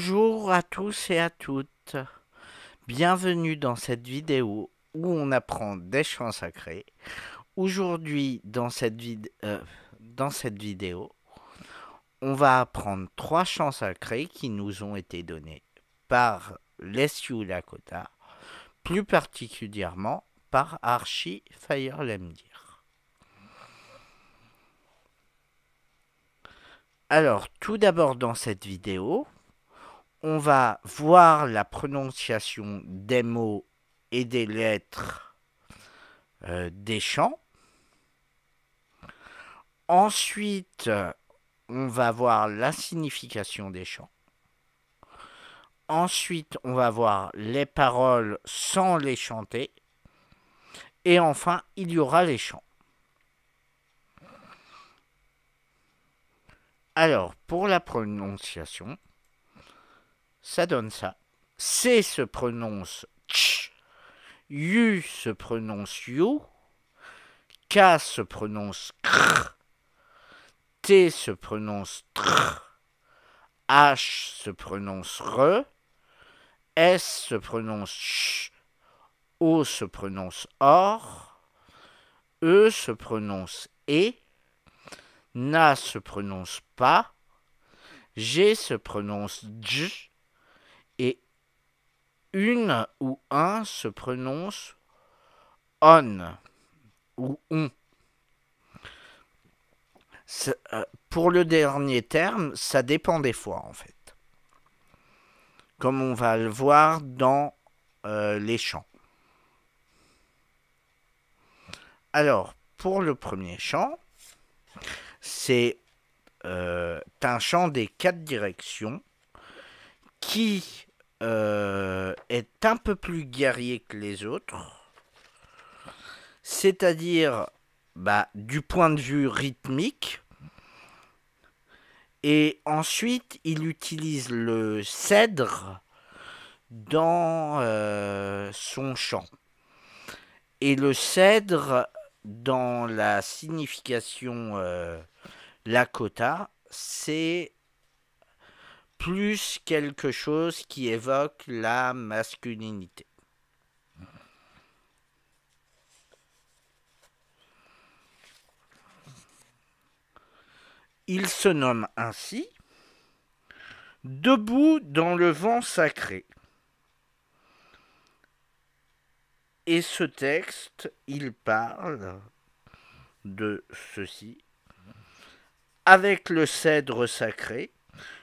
Bonjour à tous et à toutes. Bienvenue dans cette vidéo où on apprend des chants sacrés. Aujourd'hui, dans, cette euh, vidéo, on va apprendre trois chants sacrés qui nous ont été donnés par les Sioux Lakota, plus particulièrement par Archie Fire Alors, tout d'abord dans cette vidéo, on va voir la prononciation des mots et des lettres euh, des chants. Ensuite, on va voir la signification des chants. Ensuite, on va voir les paroles sans les chanter. Et enfin, il y aura les chants. Alors, pour la prononciation, ça donne ça. C se prononce TCH. U se prononce you, K se prononce kr, T se prononce tr, H se prononce re, S se prononce ch, O se prononce or, E se prononce e. Na se prononce pas, G se prononce dj, une ou un se prononce on ou on. Euh, pour le dernier terme, ça dépend des fois en fait. Comme on va le voir dans euh, les champs. Alors, pour le premier champ, c'est euh, un champ des quatre directions qui euh, est un peu plus guerrier que les autres. C'est-à-dire, bah, du point de vue rythmique. Et ensuite, il utilise le cèdre dans euh, son chant. Et le cèdre, dans la signification euh, Lakota, c'est plus quelque chose qui évoque la masculinité. Il se nomme ainsi Debout dans le vent sacré. Et ce texte, il parle de ceci. Avec le cèdre sacré,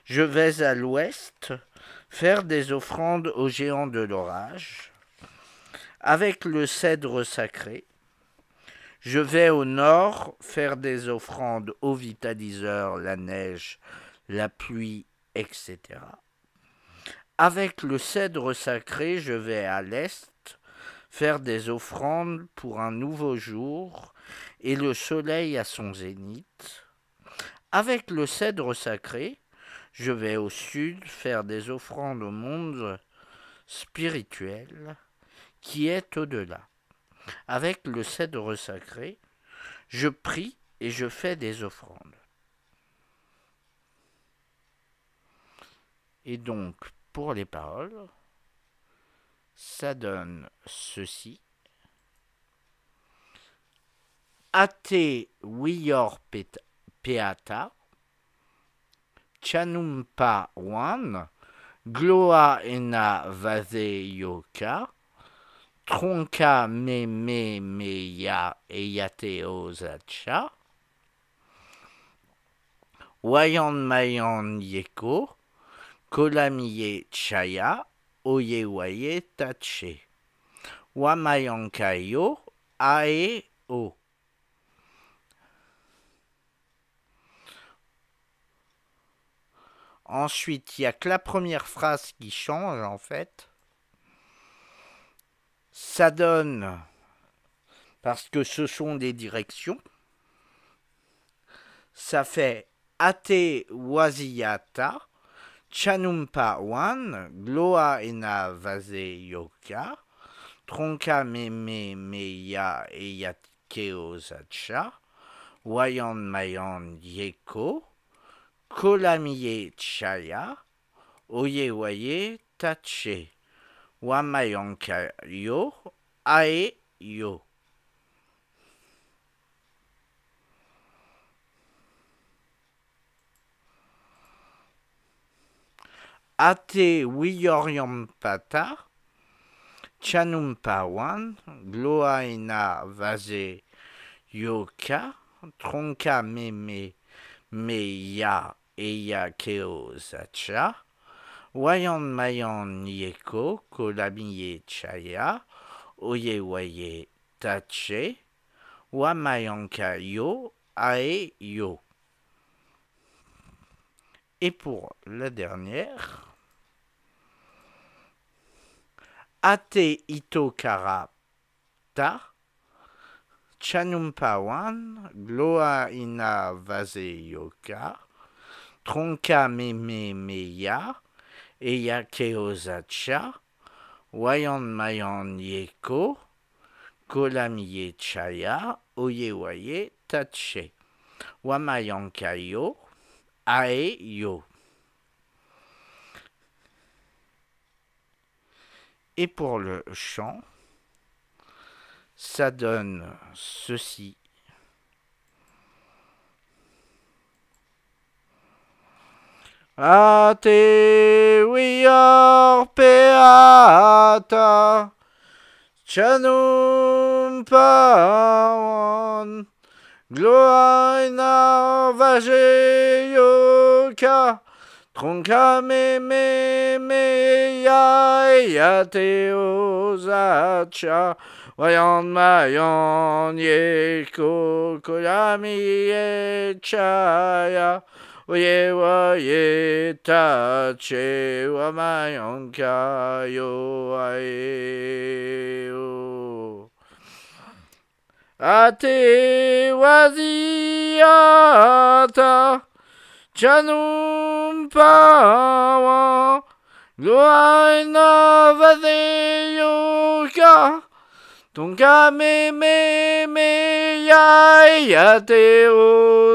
je vais à l'ouest faire des offrandes aux géants de l'orage. Avec le cèdre sacré, je vais au nord faire des offrandes aux vitaliseurs, la neige, la pluie, etc. Avec le cèdre sacré, je vais à l'est faire des offrandes pour un nouveau jour et le soleil à son zénith. Avec le cèdre sacré, je vais au sud faire des offrandes au monde spirituel qui est au-delà. Avec le cèdre sacré, je prie et je fais des offrandes. Et donc, pour les paroles, ça donne ceci. Ate wior peata Chanumpa Wan, Gloa Ena Vaseyoka, Tronka Meme Meya Eyateo Zacha, Wayan Mayan Yeko, Kolamiye Chaya, Oyewaye Tache, Kayo, Ae O. Ensuite, il n'y a que la première phrase qui change en fait. Ça donne, parce que ce sont des directions, ça fait Ate Waziyata, Chanumpa Wan, Gloa Ena Vase Yoka, Tronka Meme Meya Eyat Wayan Mayan Yeko, kolamie Chaya, Oyewaye Tache, Wamayonka Yo, Ae Yo. Ate Wiyoriampata, Chanumpawan, Gloaina Vaze Yoka, Tronka Meme Meya keo Zacha, Wayan Mayan Nieko, Kolamiye Chaya, Oye Waye Tache, Wamayanka Yo, Ae Yo. Et pour la dernière, Ate Itokara Ta, Chanum Gloa Ina Vase Yoka, Tronka ya, Eyake Ozacha, Wayan Mayan Yeko, Kolamiye Chaya, Oyewaye Tache, kayo, Ae Yo. Et pour le chant, ça donne ceci. Ate wior peata chanum paon gloaina vage yoka me me me ya te ozacha Wayan mayan yeko kolami e chaya 예와 예타 죄와 마영카요아에요 아테와지아타 자눈파와 로아이나바세요카 동카메메메야야테오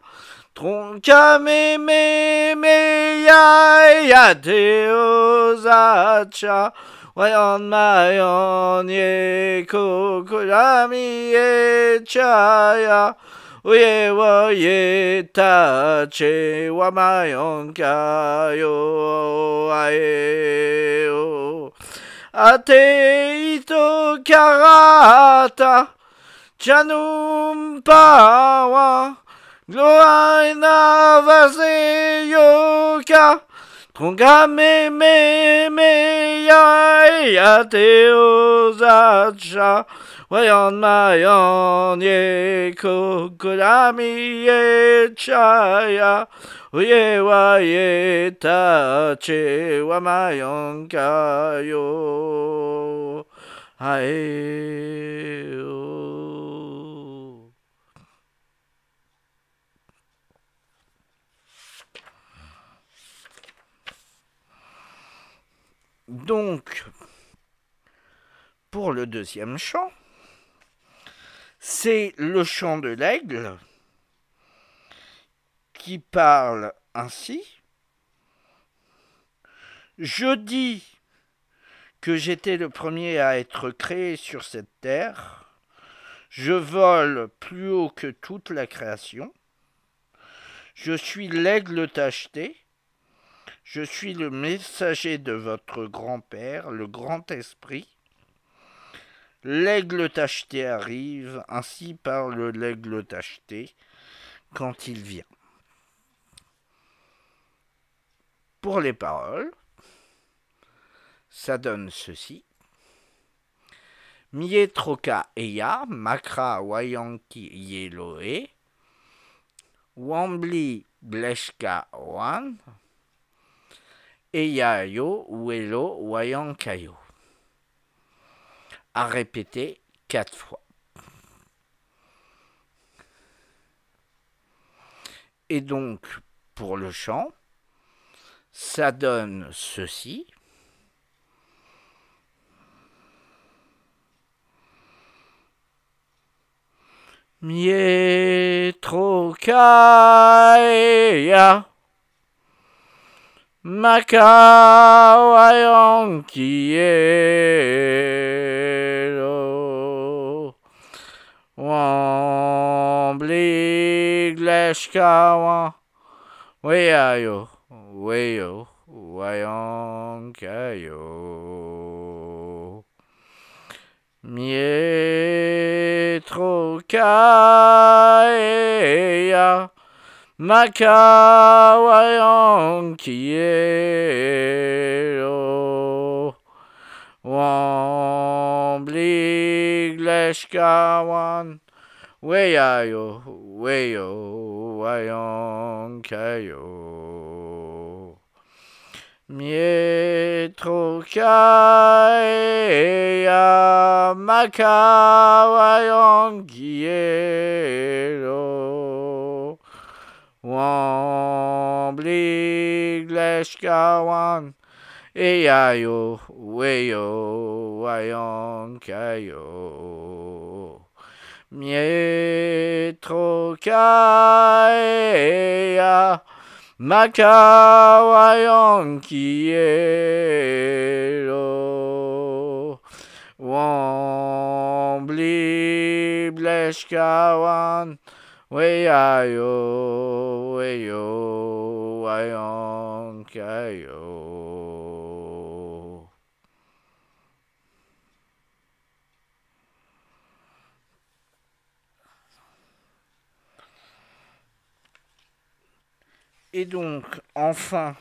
ka me me me ya ya deozacha Wayon mayon ye mi ye chaya Uye wo ye che wa mayon kayo ae o Ate ito karata Chanum pawa Gloina vaseyoka. Trungame me me ya teozacha. Wayon mayon ye kokurami ye chaya. Uye wa ye tache wa mayon kayo. Ae. Donc, pour le deuxième chant, c'est le chant de l'aigle qui parle ainsi. Je dis que j'étais le premier à être créé sur cette terre. Je vole plus haut que toute la création. Je suis l'aigle tacheté. Je suis le messager de votre grand-père, le grand esprit. L'aigle tacheté arrive, ainsi parle l'aigle tacheté quand il vient. Pour les paroles, ça donne ceci. Mietroka eya, makra wayanki yeloe, wambli bleshka wan, Eyayo Welo Wayankayo. À répéter quatre fois. Et donc, pour le chant, ça donne ceci. Kaya. Macao Ayonkiero Wambli Gleshkawa Wayo Wayo Wayonkayo Mietrokaeya Makawayan kiero Wambligleshkawan Weyayo Weyo Wayan Kayo Mietrokaya Makawayon kiero Wambly wan Eyayo Weyo Wayonkayo Mietrokaya Makawayonkielo Wambly Bleshkawan et donc, enfin,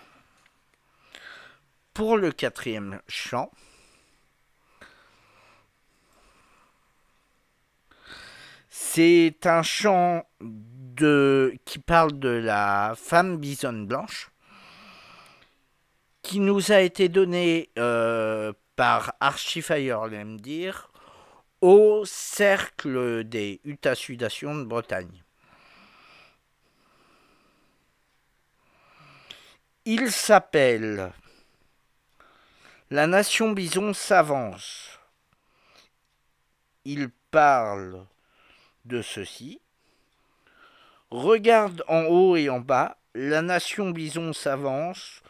pour le quatrième chant, C'est un chant de, qui parle de la femme bisonne blanche, qui nous a été donné euh, par Archifire dire, au cercle des Uta Sudation de Bretagne. Il s'appelle La nation bison s'avance. Il parle ceci. Regarde en haut et en bas, la nation bison s'avance.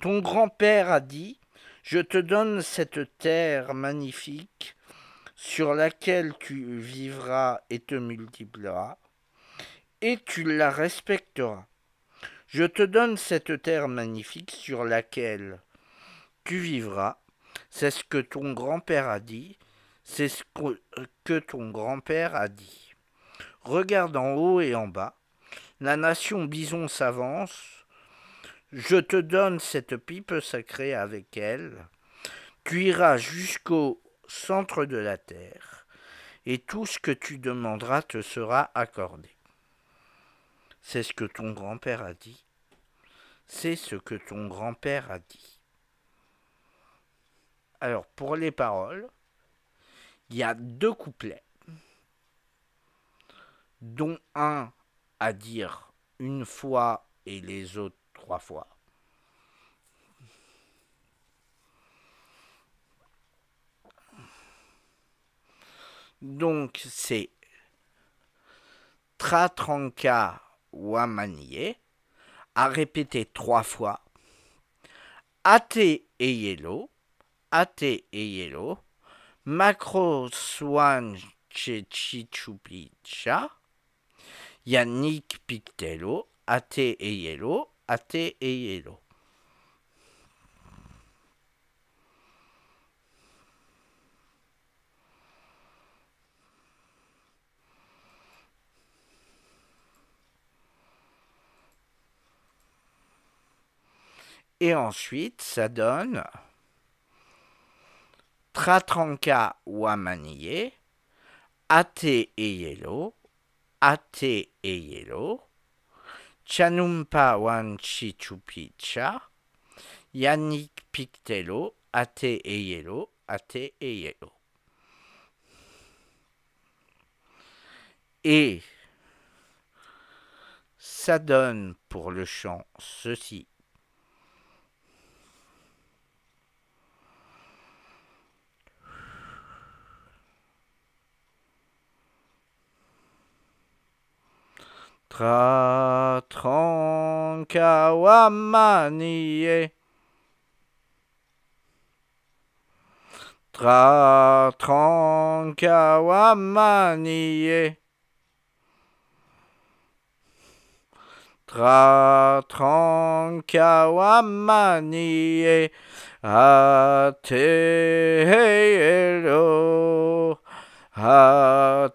Ton grand-père a dit, je te donne cette terre magnifique sur laquelle tu vivras et te multiplieras, et tu la respecteras. Je te donne cette terre magnifique sur laquelle tu vivras. C'est ce que ton grand-père a dit. C'est ce que ton grand-père a dit. Regarde en haut et en bas. La nation bison s'avance. Je te donne cette pipe sacrée avec elle. Tu iras jusqu'au centre de la terre, et tout ce que tu demanderas te sera accordé. C'est ce que ton grand-père a dit. C'est ce que ton grand-père a dit. Alors, pour les paroles, il y a deux couplets dont un à dire une fois et les autres trois fois. Donc c'est Tratranka Wamanie à répéter trois fois. Ate et Yellow, Ate et Yellow, Macro Swan Chichupicha Yannick Pictello, AT et Yellow, AT et Yellow. Et ensuite, ça donne Tratranka Wamaniye, Athé et Yellow, Ate Eyelo, Chanumpa Wanchi Chupicha, Yannick Pictello, Ate Eyelo, Ate Eyelo. Et ça donne pour le chant ceci. Tra trankawamanie. Tra trankawamanie. Tra trankawamanie. hé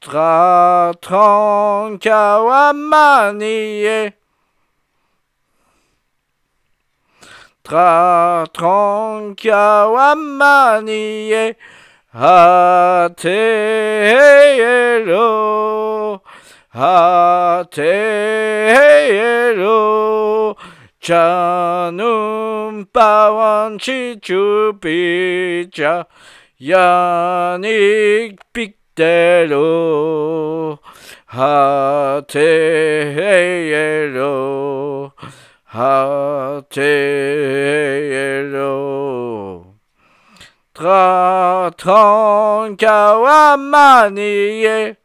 tra tranquillamanie. Tra tranquillamanie. Atelo, atelo, chanum pawanchi chichupicha, yanik pik Hatelo, Hatelo, Hatelo. Tra tranquillamanie.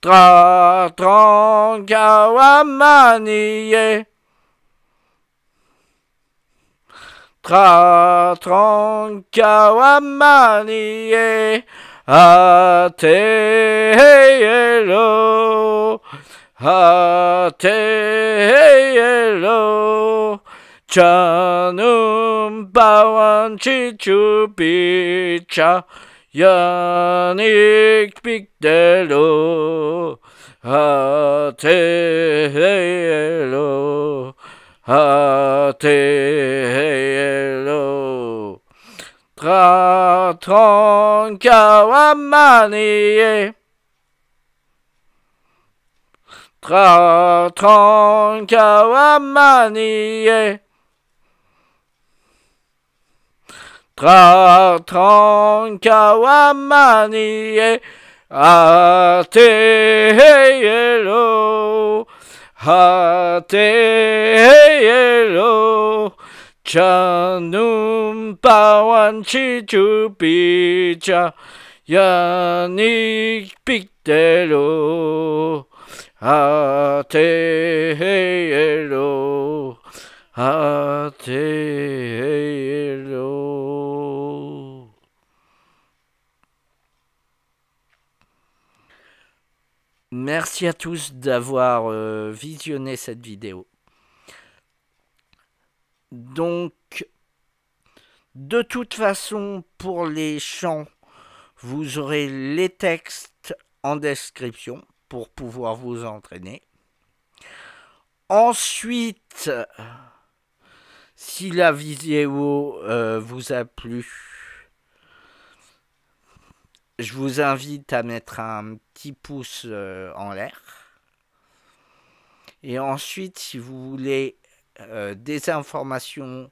Tra tranquillamanie. trancahuamanie ateelo ateelo chanum bawan chichupicha yanik pictelo ateelo Hatelo. Tra tranquillamanie. Tra tranquillamanie. Tra tranquillamanie. Hatelo. Hateelo Chanum Pawan Chichupicha Yannick Pictero Hateelo Hateelo Merci à tous d'avoir euh, visionné cette vidéo. Donc, de toute façon, pour les chants, vous aurez les textes en description pour pouvoir vous entraîner. Ensuite, si la vidéo euh, vous a plu, je vous invite à mettre un petit pouce euh, en l'air. Et ensuite, si vous voulez euh, des informations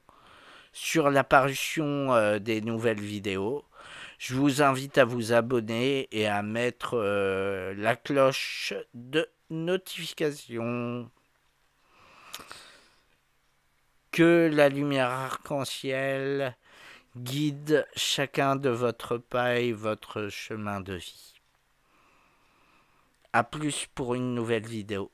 sur l'apparition euh, des nouvelles vidéos, je vous invite à vous abonner et à mettre la cloche de notification. Que la lumière arc-en-ciel guide chacun de votre pas et votre chemin de vie. A plus pour une nouvelle vidéo.